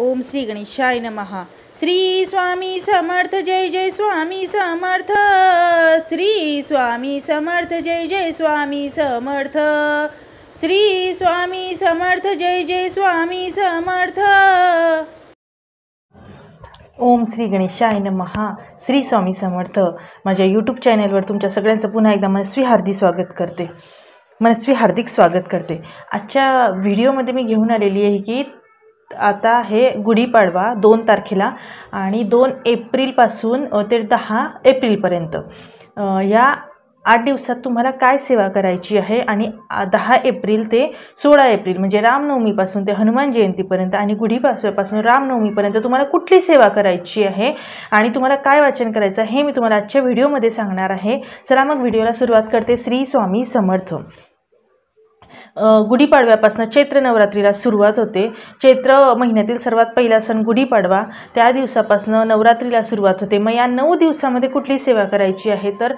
ओम श्री गणेशाय महा श्री स्वामी समर्थ जय जय स्वामी समर्थ श्री स्वामी समर्थ जय जय स्वामी समर्थ श्री स्वामी समर्थ जय जय स्वामी समर्थ ओम श्री गणेशाय महा श्री स्वामी समर्थ माझ्या यूट्यूब चॅनलवर तुमच्या सगळ्यांचं पुन्हा एकदा मनस्वी हार्दिक स्वागत करते मनस्वी हार्दिक स्वागत करते आजच्या व्हिडिओमध्ये मी घेऊन आलेली आहे की आता हे गुढीपाडवा दोन तारखेला आणि दोन एप्रिलपासून ते दहा एप्रिलपर्यंत या आठ दिवसात तुम्हाला काय सेवा करायची आहे आणि दहा एप्रिल ते सोळा एप्रिल म्हणजे रामनवमीपासून ते हनुमान जयंतीपर्यंत आणि गुढीपासपासून रामनवमीपर्यंत तुम्हाला कुठली सेवा करायची आहे आणि तुम्हाला काय वाचन करायचं हे मी तुम्हाला आजच्या व्हिडिओमध्ये सांगणार आहे चला मग व्हिडिओला सुरुवात करते श्री स्वामी समर्थ गुढीपाडव्यापासून चैत्र नवरात्रीला सुरुवात होते चैत्र महिन्यातील सर्वात पहिला सण गुढीपाडवा त्या दिवसापासून नवरात्रीला सुरुवात होते मग या नऊ दिवसामध्ये कुठली सेवा करायची आहे तर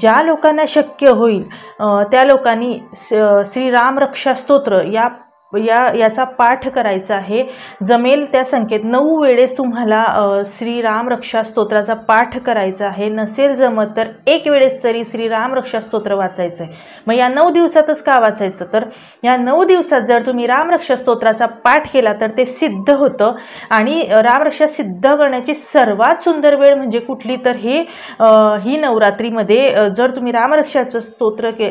ज्या लोकांना शक्य होईल त्या लोकांनी श्रीराम रक्षा स्तोत्र या या याचा पाठ करायचा आहे जमेल त्या संख्येत नऊ वेळेस तुम्हाला श्रीराम रक्षा स्तोत्राचा पाठ करायचा आहे नसेल जमत तर एक वेळेस तरी श्रीराम रक्षा स्तोत्र वाचायचं आहे मग या नऊ दिवसातच का वाचायचं तर या नऊ दिवसात जर तुम्ही रामरक्षा स्तोत्राचा पाठ केला तर ते सिद्ध होतं आणि रामरक्षा सिद्ध करण्याची सर्वात सुंदर वेळ म्हणजे कुठली तर हे ही नवरात्रीमध्ये जर तुम्ही रामरक्षाचं स्तोत्र के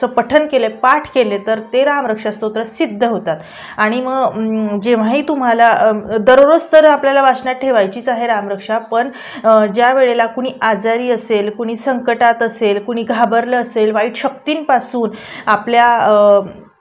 चं पठन केले पाठ केले तर ते रामरक्षा स्तोत्र सिद्ध होतं होतात आणि मग जेव्हाही तुम्हाला दररोज तर आपल्याला वाचनात ठेवायचीच आहे रामरक्षा पण ज्या वेळेला कुणी आजारी असेल कुणी संकटात असेल कुणी घाबरलं असेल वाईट शक्तींपासून आपल्या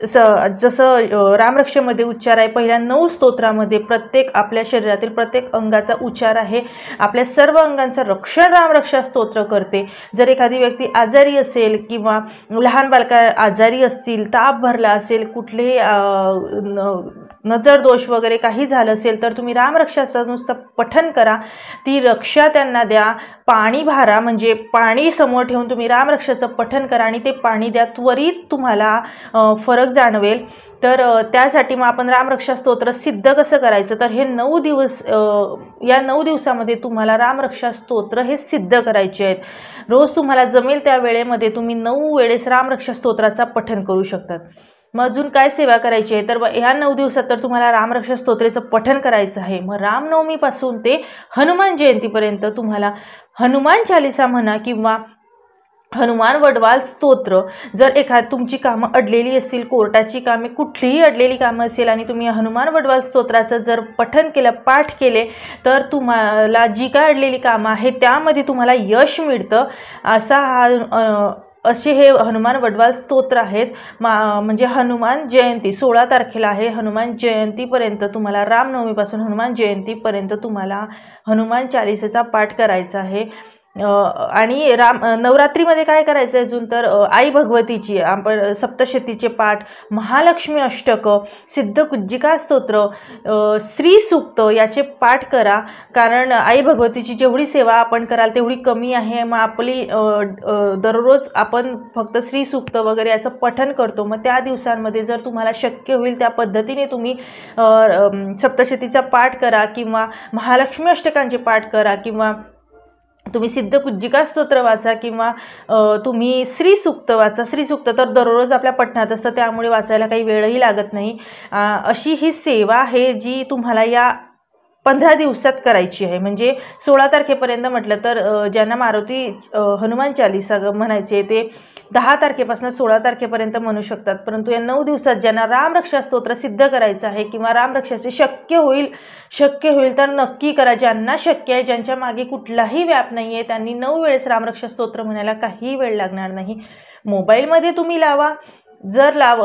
स जसं रामरक्षेमध्ये उच्चार आहे पहिल्या नऊ स्तोत्रामध्ये प्रत्येक आपल्या शरीरातील प्रत्येक अंगाचा उच्चार आहे आपल्या सर्व अंगांचं रक्षण रामरक्षा स्तोत्र करते जर एखादी व्यक्ती आजारी असेल किंवा लहान बालका आजारी असतील ताप भरला असेल कुठलेही नजर दोष वगैरे काही झालं असेल तर तुम्ही रामरक्षाचं नुसतं पठन करा ती रक्षा त्यांना द्या पाणी भारा म्हणजे पाणी समोर ठेवून तुम्ही रामरक्षाचं पठन करा आणि ते पाणी द्या त्वरित तुम्हाला फरक जाणवेल तर त्यासाठी मग आपण रामरक्षा स्तोत्र सिद्ध कसं करायचं तर हे नऊ दिवस या नऊ दिवसामध्ये तुम्हाला रामरक्षा स्तोत्र हे सिद्ध करायचे आहेत रोज तुम्हाला जमेल त्या वेळेमध्ये तुम्ही नऊ वेळेस रामरक्षा स्तोत्राचा पठन करू शकतात मग अजून काय सेवा करायची आहे तर ह्या नऊ दिवसात तर तुम्हाला रामरक्षा स्तोत्रेचं पठन करायचं आहे मग रामनवमीपासून ते हनुमान जयंतीपर्यंत तुम्हाला हनुमान चालिसा म्हणा किंवा हनुमान वडवाल स्तोत्र जर एखाद तुमची कामं अडलेली असतील कोर्टाची कामे कुठलीही अडलेली कामं असेल आणि तुम्ही हनुमान वडवाल स्तोत्राचं जर पठन केलं पाठ केले तर तुम्हाला जी काय अडलेली कामं आहे त्यामध्ये तुम्हाला यश मिळतं असा हा असे हे हनुमान वडवाल स्तोत्र आहेत मा म्हणजे हनुमान जयंती सोळा तारखेला आहे हनुमान जयंतीपर्यंत तुम्हाला रामनवमीपासून हनुमान जयंतीपर्यंत तुम्हाला हनुमान चालिसेचा पाठ करायचा आहे आणि राम नवरात्रीमध्ये काय करायचं आहे अजून तर आई भगवतीची आपण सप्तशतीचे पाठ महालक्ष्मी अष्टकं कुज्जिका स्तोत्र स्त्री सुक्त याचे पाठ करा कारण आई भगवतीची जेवढी सेवा आपण कराल तेवढी कमी आहे मग आपली दररोज आपण फक्त स्त्री सुक्त वगैरे याचं पठन करतो मग त्या दिवसांमध्ये जर तुम्हाला शक्य होईल त्या पद्धतीने तुम्ही सप्तशतीचा पाठ करा किंवा महालक्ष्मी अष्टकांचे पाठ करा किंवा तुम्ही सिद्ध कुज्जिका स्तोत्र वाचा किंवा तुम्ही स्त्रीसुक्त वाचा सुक्त तर दररोज आपल्या पठणात असतं त्यामुळे वाचायला काही वेळही लागत नाही अशी ही सेवा आहे जी तुम्हाला या पंधरा दिवसात करायची आहे म्हणजे सोळा तारखेपर्यंत म्हटलं तर ज्यांना मारुती हनुमान चालिसा म्हणायचे ते दहा तारखेपासून सोळा तारखेपर्यंत म्हणू शकतात परंतु या नऊ दिवसात ज्यांना रामरक्षा स्तोत्र सिद्ध करायचं आहे किंवा रामरक्षाचे शक्य होईल शक्य होईल तर नक्की करा ज्यांना शक्य आहे ज्यांच्या मागे कुठलाही व्याप नाही आहे त्यांनी नऊ वेळेस रामरक्षा स्तोत्र म्हणायला काही वेळ लागणार नाही मोबाईलमध्ये तुम्ही लावा जर लाव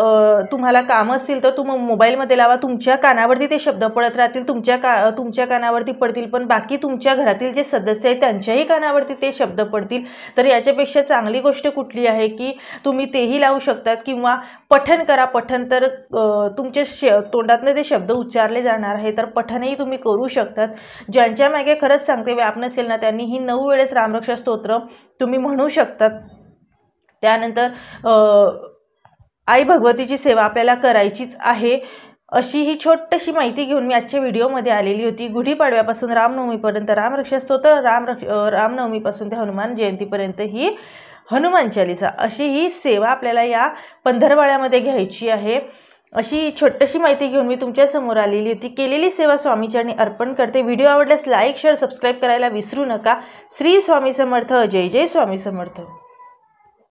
तुम्हाला काम असतील तर तुम मोबाईलमध्ये लावा तुमच्या कानावरती ते शब्द पडत राहतील तुमच्या का तुमच्या कानावरती पडतील पण बाकी तुमच्या घरातील जे सदस्य आहेत त्यांच्याही कानावरती ते शब्द पडतील तर याच्यापेक्षा चांगली गोष्ट कुठली आहे की तुम्ही तेही लावू शकतात किंवा पठन करा पठन तर तुमच्या श तोंडातनं ते शब्द उच्चारले जाणार आहे तर पठनही तुम्ही करू शकतात ज्यांच्या मागे खरंच सांगते व्याप नसेल ना त्यांनी ही नऊ वेळेस रामरक्षा स्तोत्र तुम्ही म्हणू शकतात त्यानंतर आई भगवतीची सेवा आपल्याला करायचीच आहे अशी ही छोटीशी माहिती घेऊन मी आजच्या व्हिडिओमध्ये आलेली होती गुढीपाडव्यापासून रामनवमीपर्यंत रामरक्षा स्तोत्र राम रामनवमीपासून ते हनुमान जयंतीपर्यंत ही हनुमान चालिसा अशी ही सेवा आपल्याला या पंधरवाड्यामध्ये घ्यायची आहे अशी छोटीशी माहिती घेऊन मी तुमच्यासमोर आलेली होती केलेली सेवा स्वामीचरणी अर्पण करते व्हिडिओ आवडल्यास लाईक शेअर सबस्क्राईब करायला विसरू नका श्री स्वामी समर्थ जय जय स्वामी समर्थ